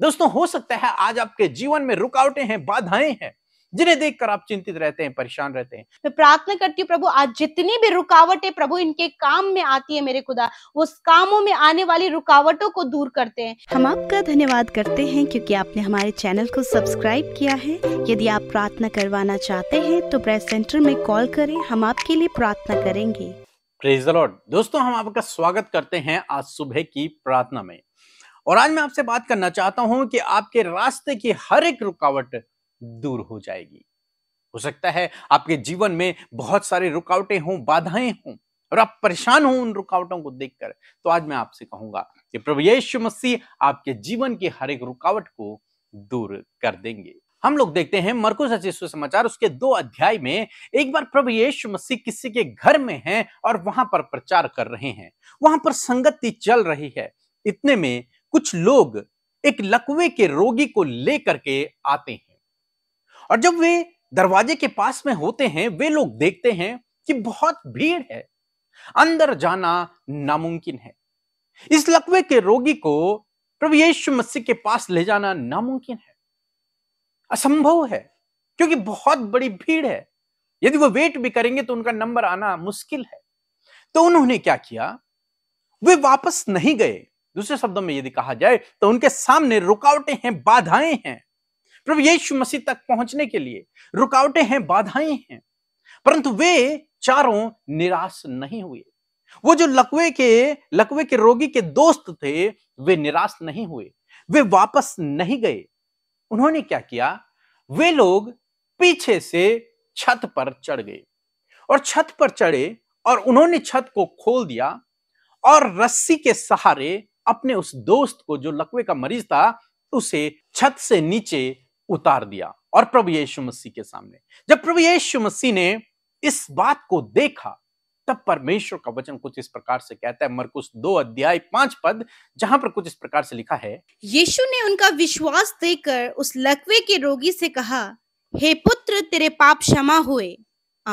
दोस्तों हो सकता है आज आपके जीवन में रुकावटें हैं बाधाएं हैं जिन्हें देखकर आप चिंतित रहते हैं परेशान रहते हैं मैं प्रार्थना करती हूँ प्रभु आज जितनी भी रुकावटें प्रभु इनके काम में आती है मेरे खुदा उस कामों में आने वाली रुकावटों को दूर करते हैं हम आपका धन्यवाद करते हैं क्योंकि आपने हमारे चैनल को सब्सक्राइब किया है यदि आप प्रार्थना करवाना चाहते हैं तो प्रेस सेंटर में कॉल करें हम आपके लिए प्रार्थना करेंगे दोस्तों हम आपका स्वागत करते हैं आज सुबह की प्रार्थना में और आज मैं आपसे बात करना चाहता हूं कि आपके रास्ते की हर एक रुकावट दूर हो जाएगी हो सकता है आपके जीवन में बहुत सारी रुकावटें हों बाधाएं हों और आप परेशान हो उन रुकावटों को देखकर तो आज मैं आपसे कहूंगा कि प्रभु यीशु मसीह आपके जीवन की हर एक रुकावट को दूर कर देंगे हम लोग देखते हैं मरकुस समाचार उसके दो अध्याय में एक बार प्रभु यीशु मसीह किसी के घर में हैं और वहां पर प्रचार कर रहे हैं वहां पर संगति चल रही है इतने में कुछ लोग एक लकवे के रोगी को लेकर के आते हैं और जब वे दरवाजे के पास में होते हैं वे लोग देखते हैं कि बहुत भीड़ है अंदर जाना नामुमकिन है इस लकवे के रोगी को प्रभु यीशु मसीह के पास ले जाना नामुमकिन है असंभव है क्योंकि बहुत बड़ी भीड़ है यदि वो वेट भी करेंगे तो उनका नंबर आना मुश्किल है तो उन्होंने क्या किया वे वापस नहीं गए दूसरे शब्दों में यदि कहा जाए तो उनके सामने रुकावटें हैं बाधाएं हैं प्रभु यीशु मसीह तक पहुंचने के लिए रुकावटें हैं बाधाएं हैं परंतु वे चारों निराश नहीं हुए वो जो लकवे के लकवे के रोगी के दोस्त थे वे निराश नहीं हुए वे वापस नहीं गए उन्होंने क्या किया वे लोग पीछे से छत पर चढ़ गए और छत पर चढ़े और उन्होंने छत को खोल दिया और रस्सी के सहारे अपने उस दोस्त को जो लकवे का मरीज था उसे छत से नीचे उतार दिया और प्रभु यीशु मसीह के सामने जब प्रभु यीशु मसीह ने इस बात को देखा तब परमेश्वर का वचन कुछ इस प्रकार से कहता है मरकुस दो अध्याय पांच पद जहां पर कुछ इस प्रकार से लिखा है यीशु ने उनका विश्वास देकर उस लकवे के रोगी से कहा हे पुत्र तेरे पाप क्षमा हुए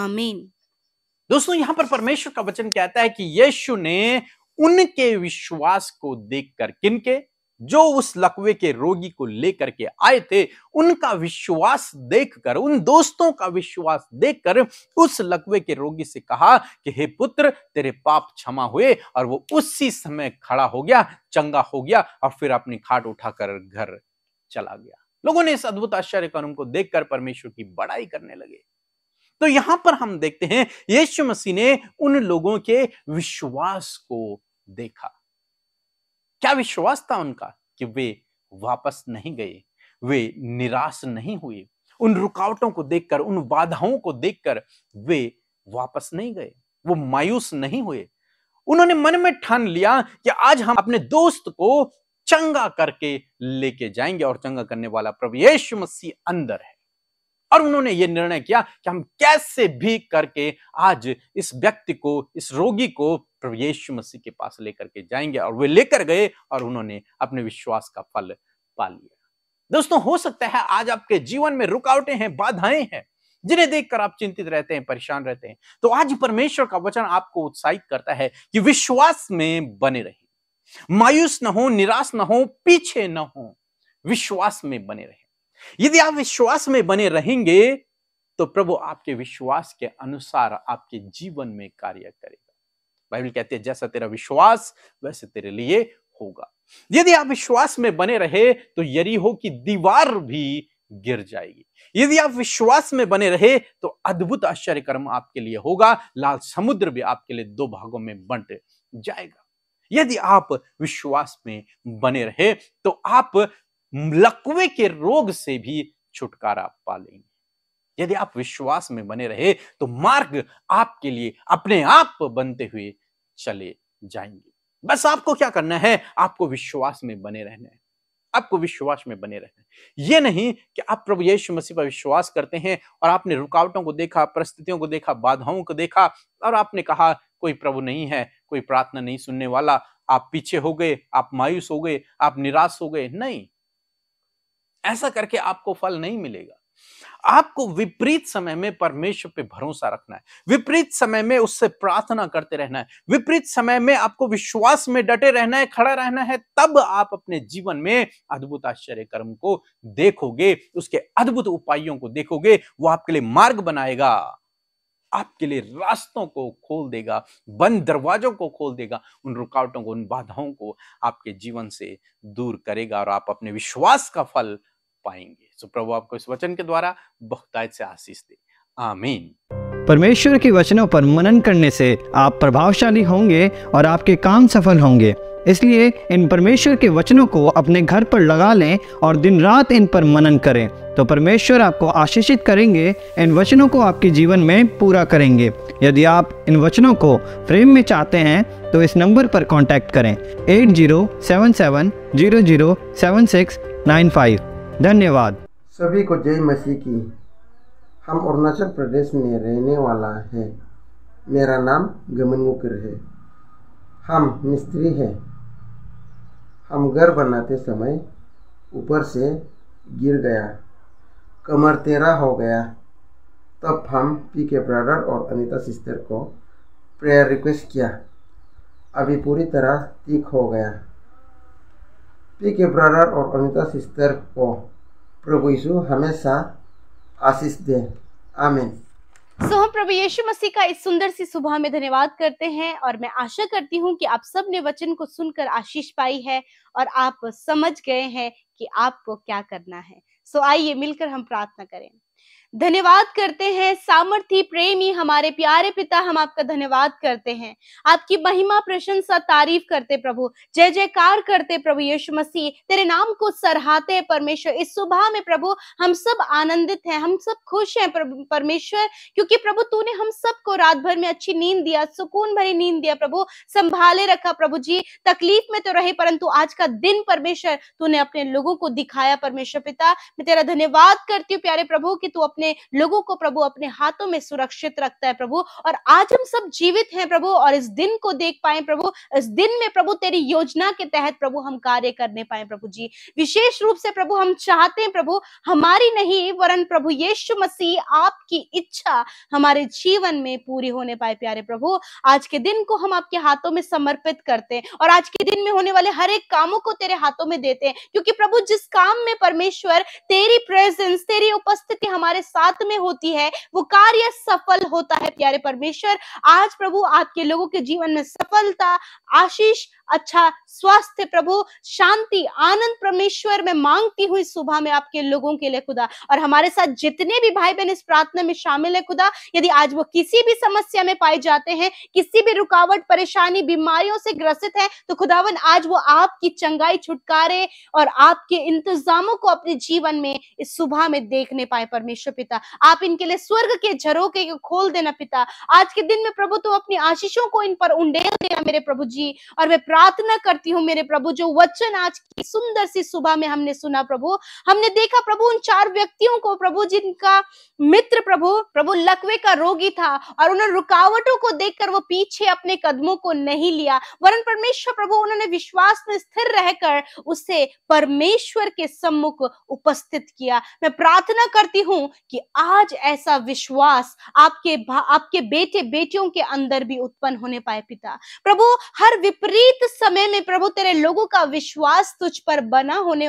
आमीन दोस्तों यहां पर परमेश्वर का वचन कहता है कि यीशु ने उनके विश्वास को देखकर किनके जो उस लकवे के रोगी को लेकर के आए थे उनका विश्वास देखकर उन दोस्तों का विश्वास देखकर उस लकवे के रोगी से कहा कि हे पुत्र तेरे पाप क्षमा हुए और वो उसी समय खड़ा हो गया चंगा हो गया और फिर अपनी खाट उठाकर घर चला गया लोगों ने इस अद्भुत आश्चर्य कर्म को देखकर परमेश्वर की बड़ाई करने लगे तो यहां पर हम देखते हैं यीशु मसीह ने उन लोगों के विश्वास को देखा क्या विश्वास था उनका कि वे वापस नहीं गए वे निराश नहीं हुए उन रुकावटों को देखकर उन बाधाओं को देखकर वे वापस नहीं गए वो मायूस नहीं हुए उन्होंने मन में ठान लिया कि आज हम अपने दोस्त को चंगा करके लेके जाएंगे और चंगा करने वाला प्रभु यीशु मसीह अंदर है और उन्होंने ये निर्णय किया कि हम कैसे भी करके आज इस व्यक्ति को इस रोगी को प्रभु यीशु मसीह के पास लेकर के जाएंगे और वे लेकर गए और उन्होंने अपने विश्वास का फल पा लिया दोस्तों हो सकता है आज आपके जीवन में रुकावटें हैं बाधाएं हैं जिन्हें देखकर आप चिंतित रहते हैं परेशान रहते हैं तो आज परमेश्वर का वचन आपको उत्साहित करता है कि विश्वास में बने रहे मायूस न हो निराश न हो पीछे न हो विश्वास में बने रहे यदि आप विश्वास में बने रहेंगे तो प्रभु आपके विश्वास के अनुसार आपके जीवन में कार्य करेगा बाइबल कहती है जैसा तेरा विश्वास वैसे तेरे लिए होगा यदि आप विश्वास में बने रहे तो यरीहो की दीवार भी गिर जाएगी यदि आप विश्वास में बने रहे तो अद्भुत आश्चर्य कर्म आपके लिए होगा लाल समुद्र भी आपके लिए दो भागों में बंट जाएगा यदि आप विश्वास में बने रहे तो आप लकवे के रोग से भी छुटकारा पा लेंगे यदि आप विश्वास में बने रहे तो मार्ग आपके लिए अपने आप बनते हुए चले जाएंगे बस आपको क्या करना है आपको विश्वास में बने रहना है आपको विश्वास में बने रहना है ये नहीं कि आप प्रभु यीशु मसीह पर विश्वास करते हैं और आपने रुकावटों को देखा परिस्थितियों को देखा बाधाओं को देखा और आपने कहा कोई प्रभु नहीं है कोई प्रार्थना नहीं सुनने वाला आप पीछे हो गए आप मायूस हो गए आप निराश हो गए नहीं ऐसा करके आपको फल नहीं मिलेगा आपको विपरीत समय में परमेश्वर पे भरोसा रखना है विपरीत समय में उससे प्रार्थना करते रहना है विपरीत समय में आपको विश्वास में डटे रहना है खड़ा रहना है तब आप अपने जीवन में अद्भुत आश्चर्य कर्म को देखोगे उसके अद्भुत उपायों को देखोगे वो आपके लिए मार्ग बनाएगा आपके लिए रास्तों को खोल देगा बंद दरवाजों को खोल देगा उन रुकावटों को उन बाधाओं को आपके जीवन से दूर करेगा और आप अपने विश्वास का फल पाएंगे सो प्रभु आपको इस वचन के द्वारा बहुतायत से आशीष दे आमीन परमेश्वर के वचनों पर मनन करने से आप प्रभावशाली होंगे और आपके काम सफल होंगे इसलिए इन परमेश्वर के वचनों को अपने घर पर लगा लें और दिन रात इन पर मनन करें तो परमेश्वर आपको आशीषित करेंगे इन वचनों को आपके जीवन में पूरा करेंगे यदि आप इन वचनों को फ्रेम में चाहते हैं तो इस नंबर पर कांटेक्ट करें eight zero seven seven zero zero seven six nine five धन्यवाद सभी को जय मसीह की हम अरुणाचल प्रदेश में रहने वाला है मेरा नाम गमन मुकर है हम मिस्त्री हैं हम घर बनाते समय ऊपर से गिर गया कमर तेरा हो गया तब हम पी के ब्रदर और अनीता सिस्टर को प्रेयर रिक्वेस्ट किया अभी पूरी तरह ठीक हो गया पी के ब्रदर और अनीता सिस्टर को प्रभु यीशु हमेशा आशीष दे आमीन सो हम प्रभु यीशु मसीह का इस सुंदर सी सुबह में धन्यवाद करते हैं और मैं आशा करती हूँ कि आप सब ने वचन को सुनकर आशीष पाई है और आप समझ गए हैं कि आपको क्या करना है सो आइए मिलकर हम प्रार्थना करें धन्यवाद करते हैं सामर्थ्य प्रेमी हमारे प्यारे पिता हम आपका धन्यवाद करते हैं आपकी महिमा प्रशंसा तारीफ करते प्रभु जय जयकार करते प्रभु यीशु मसीह तेरे नाम को सराहते हैं परमेश्वर इस सुबह में प्रभु हम सब आनंदित हैं हम सब खुश हैं परमेश्वर क्योंकि प्रभु तूने हम सबको रात भर में अच्छी नींद दिया सुकून भरी नींद दिया प्रभु संभाले रखा प्रभु जी तकलीफ में तो रहे परंतु आज का दिन परमेश्वर तूने अपने लोगों को दिखाया परमेश्वर पिता मैं तेरा धन्यवाद करती हूँ प्यारे प्रभु की तू अपने अपने लोगों को प्रभु अपने हाथों में सुरक्षित रखता है प्रभु और आज हम सब जीवित हैं प्रभु और इस दिन को देख पाए प्रभु इस दिन में प्रभु तेरी योजना के तहत प्रभु हम कार्य करने पाए प्रभु जी विशेष रूप से प्रभु हम चाहते हैं प्रभु हमारी नहीं वरन प्रभु यीशु मसीह आपकी इच्छा हमारे जीवन में पूरी होने पाए प्यारे प्रभु आज के दिन को हम आपके हाथों में समर्पित करते हैं और आज के दिन में होने वाले हर एक कामों को तेरे हाथों में देते हैं क्योंकि प्रभु जिस काम में परमेश्वर तेरी प्रेजेंस तेरी उपस्थिति हमारे साथ में होती है वो कार्य सफल होता है प्यारे परमेश्वर आज प्रभु आपके लोगों के जीवन में सफलता आशीष अच्छा स्वास्थ्य प्रभु शांति आनंद परमेश्वर में मांगती हूँ इस सुबह में आपके लोगों के लिए खुदा और हमारे साथ जितने भी भाई बहन इस प्रार्थना में शामिल है खुदा यदि आज वो किसी भी समस्या में पाए जाते हैं किसी भी रुकावट परेशानी बीमारियों से ग्रसित है तो खुदावन आज वो आपकी चंगाई छुटकारे और आपके इंतजामों को अपने जीवन में इस सुबह में देखने पाए परमेश्वर पिता आप इनके लिए स्वर्ग के झरोके को खोल देना पिता आज के दिन में प्रभु तुम तो अपनी आशीषों को इन पर उंडेल देना मेरे प्रभु जी और वे प्रार्थना करती हूँ मेरे प्रभु जो वचन आज की सुंदर सी सुबह में हमने सुना प्रभु हमने देखा प्रभु उन चार व्यक्तियों को प्रभु जिनका मित्र प्रभु प्रभु लकवे का रोगी था और उन्होंने रुकावटों को देखकर वो पीछे अपने कदमों को नहीं लिया वरन परमेश्वर प्रभु उन्होंने विश्वास में स्थिर रहकर उसे परमेश्वर के सम्मुख उपस्थित किया मैं प्रार्थना करती हूँ कि आज ऐसा विश्वास आपके आपके बेटे बेटियों के अंदर भी उत्पन्न होने पाए पिता प्रभु हर विपरीत विपरीत समय में प्रभु तेरे लोगों का विश्वास तुझ पर बना होने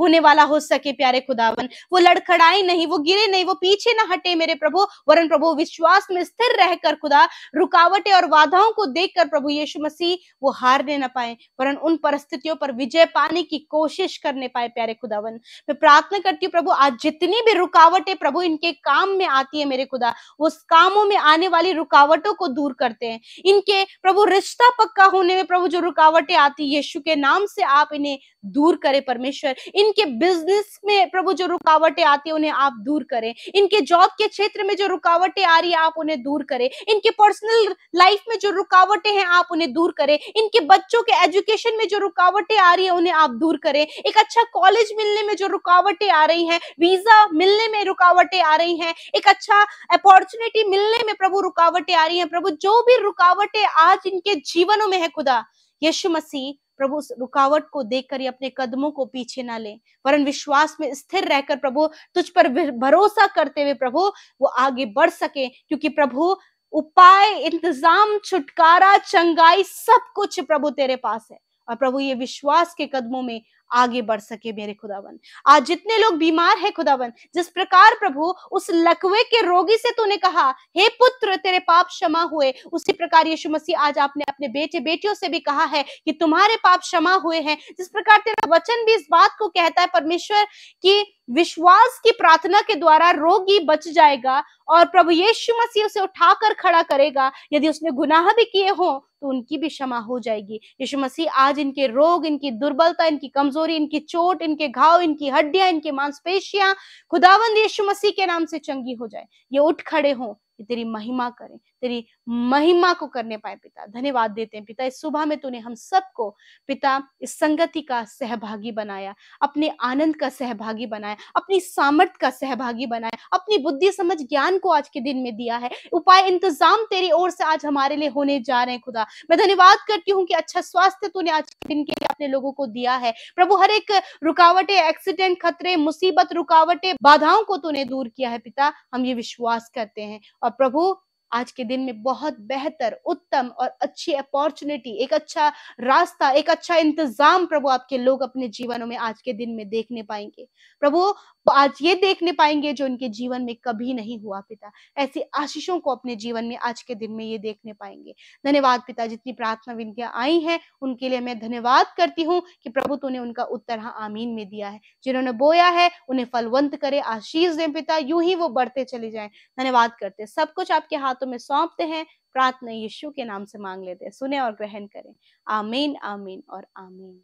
होने वाला हो सके प्यारे खुदावन वो लड़खड़ाए नहीं वो गिरे नहीं वो पीछे ना हटे मेरे प्रभु वरन प्रभु विश्वास में स्थिर रहकर खुदा रुकावटें और बाधाओं को देखकर प्रभु यीशु मसीह वो हारने ना पाए वरन उन परिस्थितियों पर विजय पाने की कोशिश करने पाए प्यारे खुदावन मैं प्रार्थना करती हूँ प्रभु आज जितनी भी रुकावटें प्रभु इनके काम में आती है मेरे खुदा उस कामों में आने वाली रुकावटों को दूर करते हैं इनके प्रभु रिश्ता पक्का होने में प्रभु जो रुकावटें आती यीशु के नाम से आप इन्हें दूर करें परमेश्वर इनके बिजनेस में प्रभु जो रुकावटें आती है उन्हें आप दूर करें इनके जॉब के क्षेत्र में जो रुकावटें आ रही है आप उन्हें दूर करें इनके पर्सनल लाइफ में जो रुकावटें हैं आप उन्हें दूर करें इनके बच्चों के एजुकेशन में जो रुकावटें आ रही है उन्हें आप दूर करें एक अच्छा कॉलेज मिलने में जो रुकावटें आ रही हैं वीजा मिलने में रुकावटें आ रही हैं एक अच्छा अपॉर्चुनिटी मिलने में प्रभु रुकावटें आ रही हैं प्रभु जो भी रुकावटें आज इनके जीवनों में है खुदा यीशु मसीह प्रभु उस रुकावट को देख कर अपने कदमों को पीछे ना ले वरन विश्वास में स्थिर रहकर प्रभु तुझ पर भरोसा करते हुए प्रभु वो आगे बढ़ सके क्योंकि प्रभु उपाय इंतजाम छुटकारा चंगाई सब कुछ प्रभु तेरे पास है और प्रभु ये विश्वास के कदमों में आगे बढ़ सके मेरे खुदावन आज जितने लोग बीमार है खुदावन जिस प्रकार प्रभु उस लकवे के रोगी से तूने कहा हे पुत्र तेरे पाप क्षमा हुए उसी प्रकार यीशु मसीह आज आपने अपने बेटे बेटियों से भी कहा है कि तुम्हारे पाप क्षमा हुए हैं जिस प्रकार तेरा वचन भी इस बात को कहता है परमेश्वर की विश्वास की प्रार्थना के द्वारा रोगी बच जाएगा और प्रभु यीशु मसीह उसे उठाकर खड़ा करेगा यदि उसने गुनाह भी किए हो तो उनकी भी क्षमा हो जाएगी यीशु मसीह आज इनके रोग इनकी दुर्बलता इनकी कमजोरी इनकी चोट इनके घाव इनकी हड्डियां इनकी मांसपेशियां खुदावंद यीशु मसीह के नाम से चंगी हो जाए ये उठ खड़े हों तेरी महिमा करें तेरी महिमा को करने पाए पिता धन्यवाद देते हैं पिता इस सुबह में तूने हम सबको पिता इस संगति का सहभागी बनाया अपने आनंद का सहभागी बनाया अपनी सामर्थ्य का सहभागी बनाया अपनी बुद्धि समझ ज्ञान को आज के दिन में दिया है उपाय इंतजाम तेरी ओर से आज हमारे लिए होने जा रहे हैं खुदा मैं धन्यवाद करती हूँ कि अच्छा स्वास्थ्य तूने आज के दिन के लिए अपने लोगों को दिया है प्रभु हर एक रुकावटे एक्सीडेंट खतरे मुसीबत रुकावटे बाधाओं को तूने दूर किया है पिता हम ये विश्वास करते हैं और प्रभु आज के दिन में बहुत बेहतर उत्तम और अच्छी अपॉर्चुनिटी एक अच्छा रास्ता एक अच्छा इंतजाम प्रभु आपके लोग अपने जीवनों में आज के दिन में देखने पाएंगे प्रभु आज ये देखने पाएंगे जो उनके जीवन में कभी नहीं हुआ पिता ऐसी आशीषों को अपने जीवन में आज के दिन में ये देखने पाएंगे धन्यवाद पिता जितनी प्रार्थना विनतियां आई हैं उनके लिए मैं धन्यवाद करती हूँ कि प्रभु तूने उनका उत्तर हाँ आमीन में दिया है जिन्होंने बोया है उन्हें फलवंत करे आशीष दें पिता यूं ही वो बढ़ते चले जाए धन्यवाद करते सब कुछ आपके हाथों में सौंपते हैं प्रार्थना यीशु के नाम से मांग लेते हैं सुने और ग्रहण करें आमीन आमीन और आमीन